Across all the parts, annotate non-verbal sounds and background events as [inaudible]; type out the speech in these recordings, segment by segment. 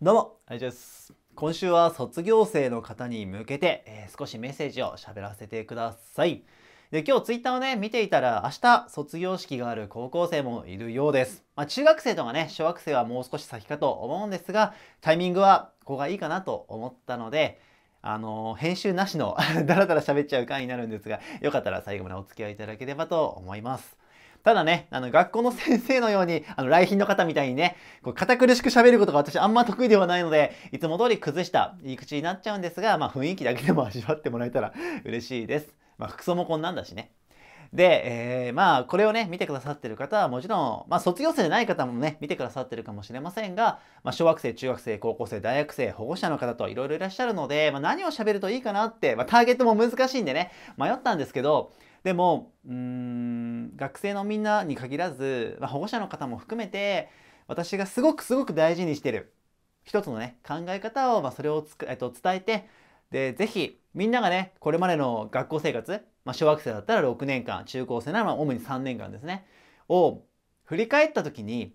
どうも、今週は卒業生の方に向けて、えー、少しメッセージを喋らせてください。で、今日ツイッターをね、見ていたら、明日卒業式がある高校生もいるようです。まあ、中学生とかね、小学生はもう少し先かと思うんですが、タイミングはここがいいかなと思ったので、あのー、編集なしの [laughs] ダラダラ喋っちゃう回になるんですが、よかったら最後までお付き合いいただければと思います。ただね、あの、学校の先生のように、あの、来賓の方みたいにね、こう、堅苦しく喋ることが私あんま得意ではないので、いつも通り崩した言い口になっちゃうんですが、まあ、雰囲気だけでも味わってもらえたら [laughs] 嬉しいです。まあ、服装もこんなんだしね。で、えー、まあこれをね見てくださってる方はもちろん、まあ、卒業生でない方もね見てくださってるかもしれませんが、まあ、小学生中学生高校生大学生保護者の方といろいろいらっしゃるので、まあ、何を喋るといいかなって、まあ、ターゲットも難しいんでね迷ったんですけどでもうん学生のみんなに限らず、まあ、保護者の方も含めて私がすごくすごく大事にしてる一つのね考え方を、まあ、それをつく、えっと、伝えてで是非みんながねこれまでの学校生活、まあ、小学生だったら6年間中高生なら主に3年間ですねを振り返った時に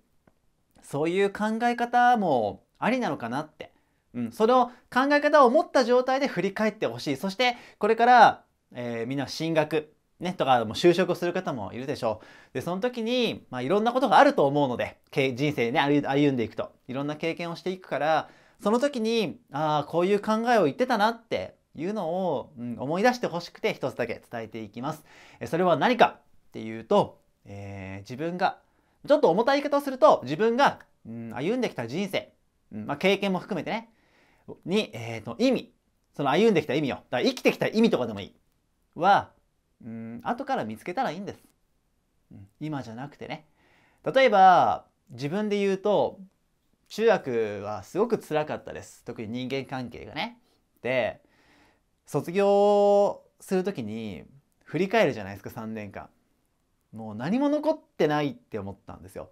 そういう考え方もありなのかなってうん、その考え方を持った状態で振り返ってほしいそしてこれから、えー、みんな進学ね、とか、も就職する方もいるでしょう。で、その時に、まあ、いろんなことがあると思うので、人生ね、歩んでいくと。いろんな経験をしていくから、その時に、ああ、こういう考えを言ってたなっていうのを、うん、思い出してほしくて、一つだけ伝えていきます。それは何かっていうと、えー、自分が、ちょっと重たい言い方をすると、自分が、うん、歩んできた人生、うんまあ、経験も含めてね、に、えーと、と意味、その歩んできた意味を、だから生きてきた意味とかでもいい、は、うん後から見つけたらいいんです、うん、今じゃなくてね例えば自分で言うと中学はすごく辛かったです特に人間関係がねで卒業する時に振り返るじゃないですか3年間もう何も残ってないって思ったんですよ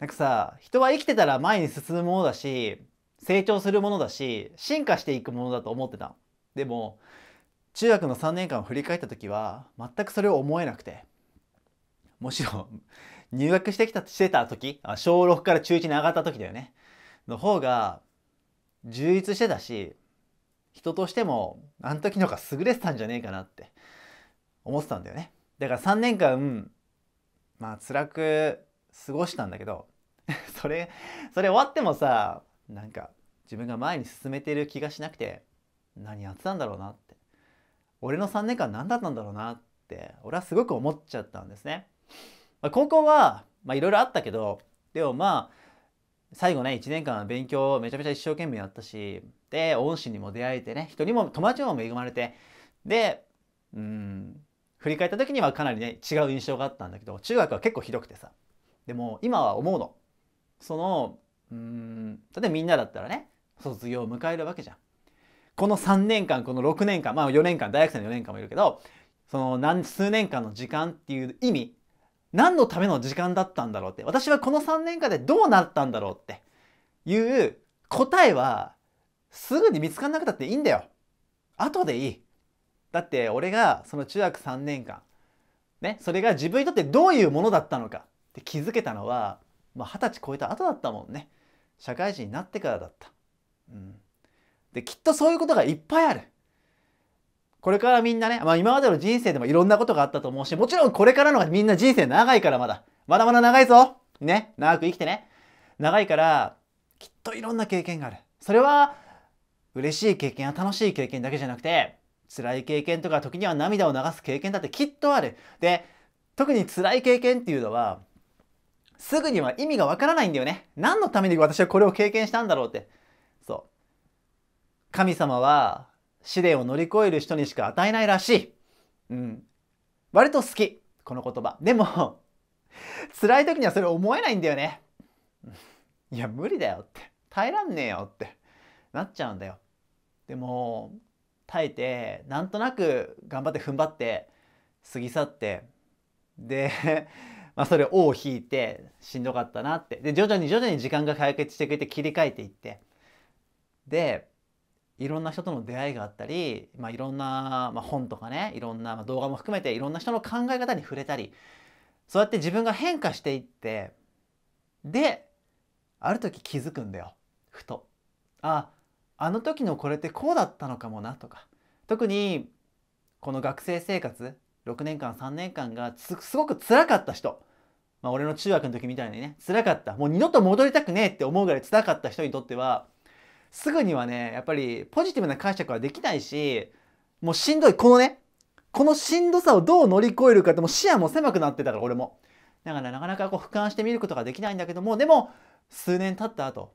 なんかさ人は生きてたら前に進むものだし成長するものだし進化していくものだと思ってたでも中学の3年間を振り返った時は全くそれを思えなくてむしろ入学してきたしてた時小6から中1に上がった時だよねの方が充実してたし人としてもあの時の方が優れてたんじゃねえかなって思ってたんだよねだから3年間まあ辛く過ごしたんだけど [laughs] それそれ終わってもさなんか自分が前に進めてる気がしなくて何やってたんだろうなって俺の3年間何だったんだろうなって俺はすごく思っちゃったんですね。まあ、高校はいろいろあったけどでもまあ最後ね1年間勉強をめちゃめちゃ一生懸命やったしで恩師にも出会えてね人にも友達にも恵まれてでうん振り返った時にはかなりね違う印象があったんだけど中学は結構ひどくてさでも今は思うのそのうん例えばみんなだったらね卒業を迎えるわけじゃんこの3年間この6年間まあ4年間大学生の4年間もいるけどその何数年間の時間っていう意味何のための時間だったんだろうって私はこの3年間でどうなったんだろうっていう答えはすぐに見つかんなくたっていいんだよ後でいいだって俺がその中学3年間ねそれが自分にとってどういうものだったのかって気づけたのは二十、まあ、歳超えた後だったもんね社会人になってからだった。うんできっとそういうことがいっぱいある。これからみんなね、まあ、今までの人生でもいろんなことがあったと思うし、もちろんこれからのがみんな人生長いからまだ。まだまだ長いぞね、長く生きてね。長いから、きっといろんな経験がある。それは、嬉しい経験や楽しい経験だけじゃなくて、辛い経験とか時には涙を流す経験だってきっとある。で、特に辛い経験っていうのは、すぐには意味がわからないんだよね。何のために私はこれを経験したんだろうって。神様は試練を乗り越える人にしか与えないらしい。うん。割と好き。この言葉。でも、[laughs] 辛い時にはそれ思えないんだよね。いや、無理だよって。耐えらんねえよってなっちゃうんだよ。でも、耐えて、なんとなく頑張って踏ん張って、過ぎ去って、で、[laughs] まあ、それ尾を引いてしんどかったなってで徐々に徐々に時間が解決してくれて切り替えていってでいろんな人との出会いがあったり、まあ、いろんな、まあ、本とかねいろんな動画も含めていろんな人の考え方に触れたりそうやって自分が変化していってである時気づくんだよふと。ああの時のこれってこうだったのかもなとか特にこの学生生活6年間3年間がすごく辛かった人、まあ、俺の中学の時みたいにね辛かったもう二度と戻りたくねえって思うぐらい辛かった人にとってはすぐにはねやっぱりポジティブな解釈はできないしもうしんどいこのねこのしんどさをどう乗り越えるかってもう視野も狭くなってたから俺もだからなかなかこう俯瞰してみることができないんだけどもでも数年経った後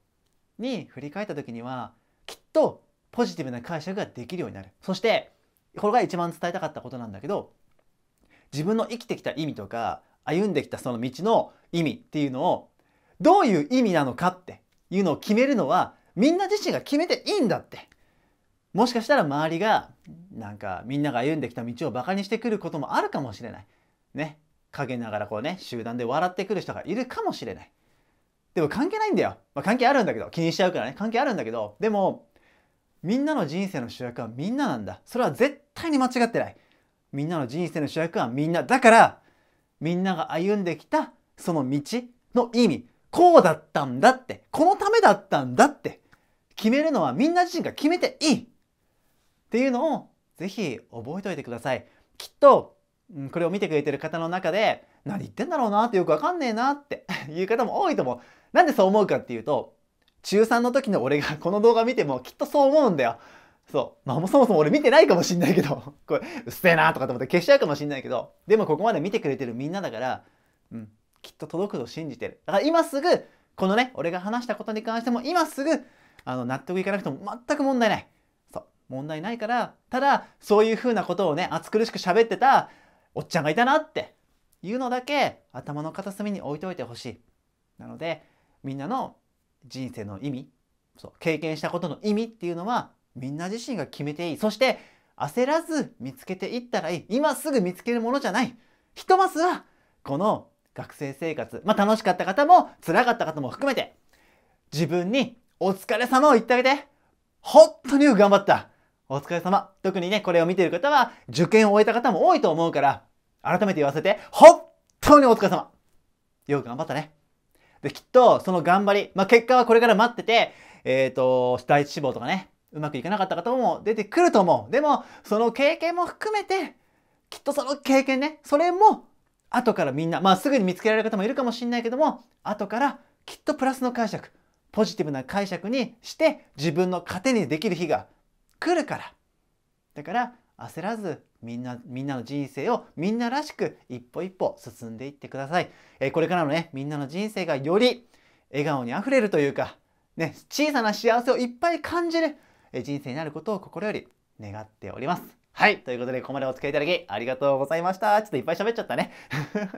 に振り返った時にはきっとポジティブな解釈ができるようになるそしてこれが一番伝えたかったことなんだけど自分の生きてきた意味とか歩んできたその道の意味っていうのをどういう意味なのかっていうのを決めるのはみんな自身が決めていいんだってもしかしたら周りがなんかみんなが歩んできた道をバカにしてくることもあるかもしれないね陰ながらこうね集団で笑ってくる人がいるかもしれないでも関係ないんだよ、まあ、関係あるんだけど気にしちゃうからね関係あるんだけどでもみんなの人生の主役はみんななんだそれは絶対に間違ってないみんなの人生の主役はみんなだからみんなが歩んできたその道の意味こうだったんだって、このためだったんだって、決めるのはみんな自身が決めていいっていうのをぜひ覚えておいてください。きっと、これを見てくれてる方の中で、何言ってんだろうなってよくわかんねえなっていう方も多いと思う。なんでそう思うかっていうと、中3の時の俺がこの動画見てもきっとそう思うんだよ。そう。まあ、そもそも俺見てないかもしんないけど、[laughs] これ、うっせえなとかと思って消しちゃうかもしんないけど、でもここまで見てくれてるみんなだから、うん、きっと届くと信じてる。だから今すぐ、このね、俺が話したことに関しても、今すぐ、あの、納得いかなくても全く問題ない。そう。問題ないから、ただ、そういうふうなことをね、暑苦しく喋ってた、おっちゃんがいたなっていうのだけ、頭の片隅に置いといてほしい。なので、みんなの人生の意味、そう、経験したことの意味っていうのは、みんな自身が決めていい。そして、焦らず見つけていったらいい。今すぐ見つけるものじゃない。ひとまずは、この学生生活、まあ、楽しかった方も辛かった方も含めて、自分にお疲れ様を言ってあげて、本当によく頑張った。お疲れ様。特にね、これを見ている方は、受験を終えた方も多いと思うから、改めて言わせて、本当にお疲れ様。よく頑張ったね。で、きっと、その頑張り、まあ、結果はこれから待ってて、えっ、ー、と、第一志望とかね、うまくいかなかった方も出てくると思う。でも、その経験も含めて、きっとその経験ね、それも後からみんな、まあすぐに見つけられる方もいるかもしれないけども、後からきっとプラスの解釈、ポジティブな解釈にして自分の糧にできる日が来るから。だから焦らずみんな、みんなの人生をみんならしく一歩一歩進んでいってください。えー、これからのね、みんなの人生がより笑顔にあふれるというか、ね、小さな幸せをいっぱい感じる人生になることを心より願っております。はい。ということで、ここまでお付き合いいただきありがとうございました。ちょっといっぱい喋っちゃったね。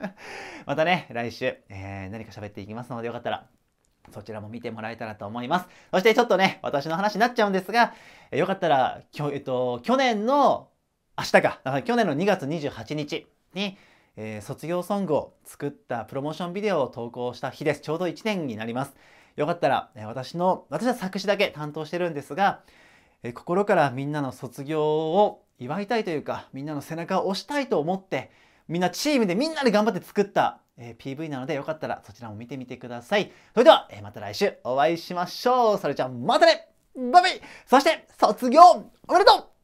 [laughs] またね、来週、えー、何か喋っていきますので、よかったらそちらも見てもらえたらと思います。そしてちょっとね、私の話になっちゃうんですが、えよかったら、きょえっと、去年の、明日か、だから去年の2月28日に、えー、卒業ソングを作ったプロモーションビデオを投稿した日です。ちょうど1年になります。よかったら、え私の、私は作詞だけ担当してるんですが、え心からみんなの卒業を祝いたいというかみんなの背中を押したいと思ってみんなチームでみんなで頑張って作った、えー、PV なのでよかったらそちらも見てみてください。それでは、えー、また来週お会いしましょう。それじゃあまたねバイバイそして卒業おめでとう